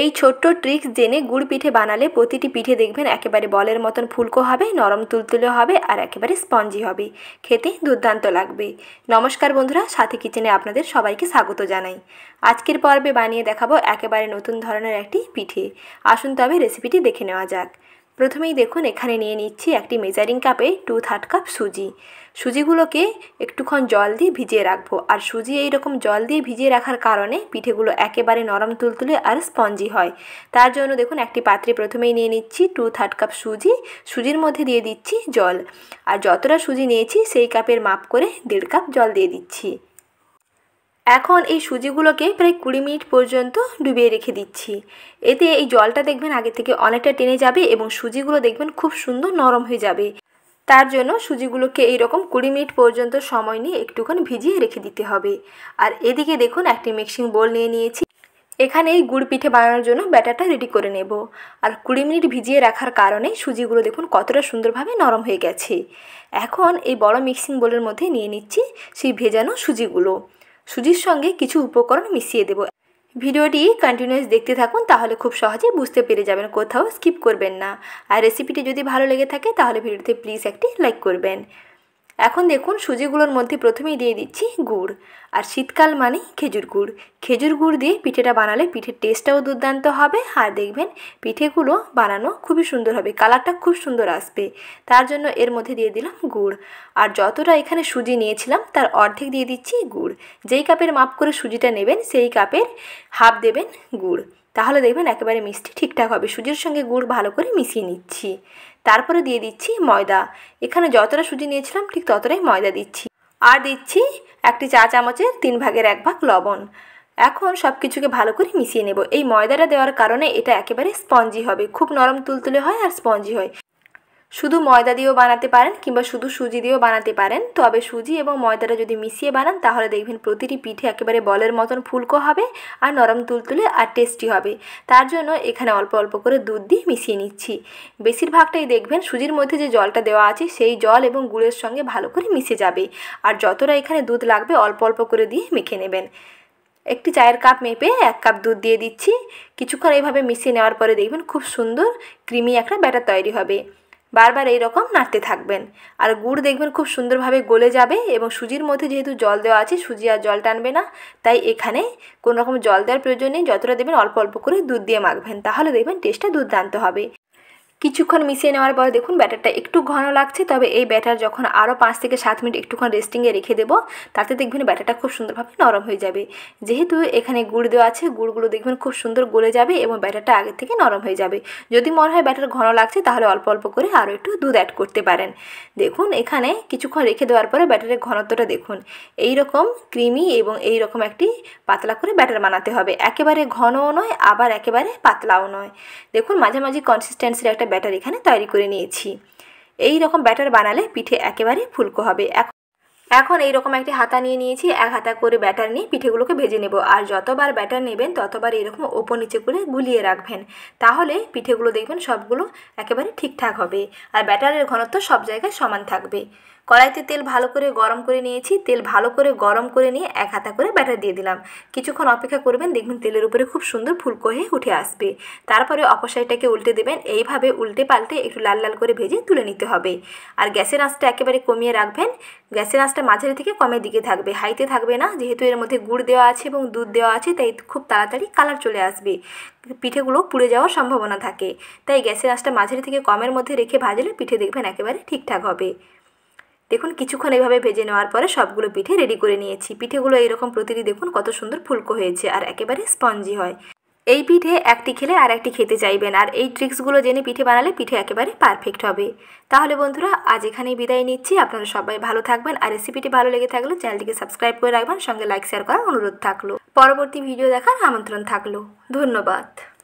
এই ছোট্ট ট্রিক্স জেনে গুড় পিঠে বানালে প্রতিটি পিঠে দেখবেন একেবারে বলের মতন ফুলকো হবে নরম তুলতুলে হবে আর একেবারে স্পঞ্জি হবে খেতে দুর্দান্ত লাগবে নমস্কার বন্ধুরা সাথে কিচেনে আপনাদের সবাইকে স্বাগত জানাই আজকের পর্বে বানিয়ে দেখাবো একেবারে নতুন ধরনের একটি পিঠে আসুন তবে রেসিপিটি দেখে নেওয়া যাক প্রথমেই দেখুন এখানে নিয়ে নিচ্ছি একটি মেজারিং কাপে টু থার্ড কাপ সুজি সুজিগুলোকে একটুক্ষণ জল দিয়ে ভিজিয়ে রাখবো আর সুজি এই রকম জল দিয়ে ভিজিয়ে রাখার কারণে পিঠেগুলো একেবারে নরম তুলতুলে আর স্পঞ্জি হয় তার জন্য দেখুন একটি পাত্রে প্রথমেই নিয়ে নিচ্ছি টু থার্ড কাপ সুজি সুজির মধ্যে দিয়ে দিচ্ছি জল আর যতটা সুজি নিয়েছি সেই কাপের মাপ করে দেড় কাপ জল দিয়ে দিচ্ছি এখন এই সুজিগুলোকে প্রায় কুড়ি মিনিট পর্যন্ত ডুবিয়ে রেখে দিচ্ছি এতে এই জলটা দেখবেন আগে থেকে অনেকটা টেনে যাবে এবং সুজিগুলো দেখবেন খুব সুন্দর নরম হয়ে যাবে তার জন্য সুজিগুলোকে এইরকম কুড়ি মিনিট পর্যন্ত সময় নিয়ে একটুখানি ভিজিয়ে রেখে দিতে হবে আর এদিকে দেখুন একটি মিক্সিং বোল নিয়ে নিয়েছি এখানে এই গুড় পিঠে বানানোর জন্য ব্যাটারটা রেডি করে নেব আর কুড়ি মিনিট ভিজিয়ে রাখার কারণে সুজিগুলো দেখুন কতটা সুন্দরভাবে নরম হয়ে গেছে এখন এই বড় মিক্সিং বোলের মধ্যে নিয়ে নিচ্ছি সেই ভেজানো সুজিগুলো সুজির সঙ্গে কিছু উপকরণ মিশিয়ে দেব ভিডিওটি কন্টিনিউয়াস দেখতে থাকুন তাহলে খুব সহজে বুঝতে পেরে যাবেন কোথাও স্কিপ করবেন না আর রেসিপিটি যদি ভালো লেগে থাকে তাহলে ভিডিওতে প্লিজ একটি লাইক করবেন এখন দেখুন সুজিগুলোর মধ্যে প্রথমেই দিয়ে দিচ্ছি গুড় আর শীতকাল মানে খেজুর গুড় খেজুর গুড় দিয়ে পিঠেটা বানালে পিঠের টেস্টটাও দুর্দান্ত হবে আর দেখবেন পিঠেগুলো বানানো খুবই সুন্দর হবে কালারটা খুব সুন্দর আসবে তার জন্য এর মধ্যে দিয়ে দিলাম গুড় আর যতটা এখানে সুজি নিয়েছিলাম তার অর্ধেক দিয়ে দিচ্ছি গুড় যেই কাপের মাপ করে সুজিটা নেবেন সেই কাপের হাফ দেবেন গুড় তাহলে দেখবেন একেবারে মিষ্টি ঠিকঠাক হবে সুজির সঙ্গে গুড় ভালো করে মিশিয়ে নিচ্ছি তারপরে দিয়ে দিচ্ছি ময়দা এখানে যতটা সুজি নিয়েছিলাম ঠিক ততটাই ময়দা দিচ্ছি আর দিচ্ছি একটি চা চামচের তিন ভাগের এক ভাগ লবণ এখন সব কিছুকে ভালো করে মিশিয়ে নেব এই ময়দাটা দেওয়ার কারণে এটা একেবারে স্পঞ্জি হবে খুব নরম তুলতুলে হয় আর স্পঞ্জি হয় শুধু ময়দা দিয়েও বানাতে পারেন কিংবা শুধু সুজি দিয়েও বানাতে পারেন তবে সুজি এবং ময়দাটা যদি মিশিয়ে বানান তাহলে দেখবেন প্রতিটি পিঠে একেবারে বলের মতন ফুলকো হবে আর নরম তুলতুলে আর টেস্টি হবে তার জন্য এখানে অল্প অল্প করে দুধ দিয়ে মিশিয়ে নিচ্ছি বেশিরভাগটাই দেখবেন সুজির মধ্যে যে জলটা দেওয়া আছে সেই জল এবং গুড়ের সঙ্গে ভালো করে মিশে যাবে আর যতটা এখানে দুধ লাগবে অল্প অল্প করে দিয়ে মেখে নেবেন একটি চায়ের কাপ মেপে এক কাপ দুধ দিয়ে দিচ্ছি কিছুক্ষণ এইভাবে মিশিয়ে নেওয়ার পরে দেখবেন খুব সুন্দর ক্রিমি একটা ব্যাটার তৈরি হবে বারবার এই রকম নাড়তে থাকবেন আর গুড় দেখবেন খুব সুন্দরভাবে গলে যাবে এবং সুজির মধ্যে যেহেতু জল দেওয়া আছে সুজি আর জল টানবে না তাই এখানে কোনো রকম জল দেওয়ার প্রয়োজন নেই যতটা দেবেন অল্প অল্প করে দুধ দিয়ে মাখবেন তাহলে দেখবেন টেস্টটা দুর্দান্ত হবে কিছুক্ষণ মিশিয়ে নেওয়ার পরে দেখুন ব্যাটারটা একটু ঘন লাগছে তবে এই ব্যাটার যখন আরও পাঁচ থেকে সাত মিনিট একটুক্ষণ রেস্টিংয়ে রেখে দেবো তাতে দেখবেন ব্যাটারটা খুব সুন্দরভাবে নরম হয়ে যাবে যেহেতু এখানে গুড় দেওয়া আছে গুড়গুলো দেখবেন খুব সুন্দর গলে যাবে এবং ব্যাটারটা আগের থেকে নরম হয়ে যাবে যদি মনে হয় ব্যাটার ঘন লাগছে তাহলে অল্প অল্প করে আরও একটু দুধ অ্যাড করতে পারেন দেখুন এখানে কিছুক্ষণ রেখে দেওয়ার পরে ব্যাটারের ঘনত্বটা দেখুন এই রকম ক্রিমি এবং এই রকম একটি পাতলা করে ব্যাটার বানাতে হবে একেবারে ঘনও নয় আবার একেবারে পাতলাও নয় দেখুন মাঝে মাঝে কনসিস্টেন্সির একটা ব্যাটার এখানে তৈরি করে নিয়েছি এই রকম ব্যাটার বানালে পিঠে একেবারে ফুলকো হবে এখন এই রকম একটি হাতা নিয়ে নিয়েছি এক হাতা করে ব্যাটার নিয়ে পিঠেগুলোকে ভেজে নেব আর যতবার ব্যাটার নেবেন ততবার এরকম ওপর নিচে করে গুলিয়ে রাখবেন তাহলে পিঠেগুলো দেখবেন সবগুলো একেবারে ঠিকঠাক হবে আর ব্যাটারের ঘনত্ব সব জায়গায় সমান থাকবে কড়াইতে তেল ভালো করে গরম করে নিয়েছি তেল ভালো করে গরম করে নিয়ে এক হাতা করে ব্যাটার দিয়ে দিলাম কিছুক্ষণ অপেক্ষা করবেন দেখবেন তেলের উপরে খুব সুন্দর ফুলকো হয়ে উঠে আসবে তারপরে অপসাইটাকে উল্টে দেবেন এইভাবে উল্টে পাল্টে একটু লাল লাল করে ভেজে তুলে নিতে হবে আর গ্যাসের আঁচটা একেবারে কমিয়ে রাখবেন গ্যাসের আঁচটা মাঝারি থেকে কমের দিকে থাকবে হাইতে থাকবে না যেহেতু এর মধ্যে গুড় দেওয়া আছে এবং দুধ দেওয়া আছে তাই খুব তাড়াতাড়ি কালার চলে আসবে পিঠেগুলো পুড়ে যাওয়ার সম্ভাবনা থাকে তাই গ্যাসের আঁচটা মাঝারি থেকে কমের মধ্যে রেখে ভাজলে পিঠে দেখবেন একেবারে ঠিকঠাক হবে দেখুন কিছুক্ষণ এভাবে ভেজে নেওয়ার পরে সবগুলো পিঠে রেডি করে নিয়েছি পিঠেগুলো এইরকম প্রতিটি দেখুন কত সুন্দর ফুলকো হয়েছে আর একেবারে স্পঞ্জি হয় এই পিঠে একটি খেলে আর একটি খেতে চাইবেন আর এই ট্রিক্সগুলো জেনে পিঠে বানালে পিঠে একেবারে পারফেক্ট হবে তাহলে বন্ধুরা আজ এখানেই বিদায় নিচ্ছি আপনারা সবাই ভালো থাকবেন আর রেসিপিটি ভালো লেগে থাকলে চ্যানেলটিকে সাবস্ক্রাইব করে রাখবেন সঙ্গে লাইক শেয়ার করার অনুরোধ থাকলো পরবর্তী ভিডিও দেখার আমন্ত্রণ থাকলো ধন্যবাদ